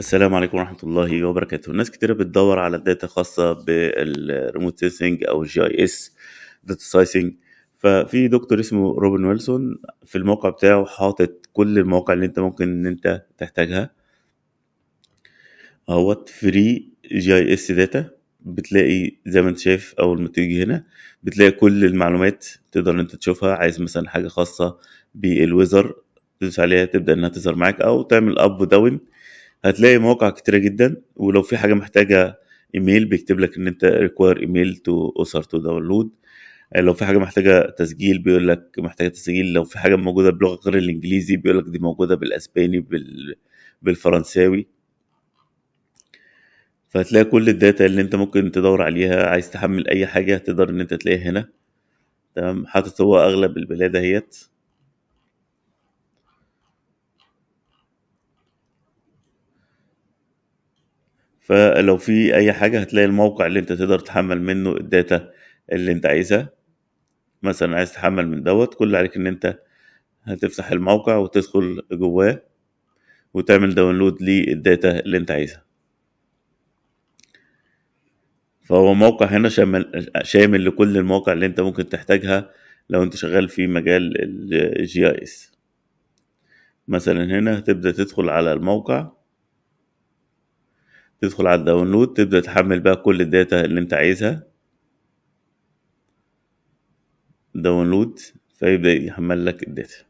السلام عليكم ورحمة الله وبركاته ناس كتير بتدور على داتا خاصة بالريموت سينسنج أو جي اي اس داتا سايسنج ففي دكتور اسمه روبن ويلسون في الموقع بتاعه حاطط كل المواقع اللي انت ممكن ان انت تحتاجها اهوت فري جي اي اس داتا بتلاقي زي ما انت شايف اول ما تيجي هنا بتلاقي كل المعلومات تقدر ان انت تشوفها عايز مثلا حاجه خاصه بالويزر تدوس عليها تبدا انها تظهر معاك او تعمل اب وداون هتلاقي مواقع كتيره جدا ولو في حاجه محتاجه ايميل بيكتب لك ان انت ريكوير ايميل تو اوثر تو داونلود لو في حاجه محتاجه تسجيل بيقول لك محتاجه تسجيل لو في حاجه موجوده بلغه غير الانجليزي بيقول لك دي موجوده بالاسباني بال... بالفرنساوي فهتلاقي كل الداتا اللي انت ممكن تدور عليها عايز تحمل اي حاجه تقدر ان انت تلاقيها هنا تمام حاطط هو اغلب البلاد اهيت فلو في اي حاجه هتلاقي الموقع اللي انت تقدر تحمل منه الداتا اللي انت عايزها مثلا عايز تحمل من دوت كل عليك ان انت هتفتح الموقع وتدخل جواه وتعمل داونلود للداتا اللي انت عايزها فهو موقع هنا شامل شامل لكل المواقع اللي انت ممكن تحتاجها لو انت شغال في مجال الجي اي اس مثلا هنا هتبدا تدخل على الموقع تدخل على الداونلود تبدأ تحمل بقى كل الداتا اللي انت عايزها داونلود فيبدأ يحمل لك الداتا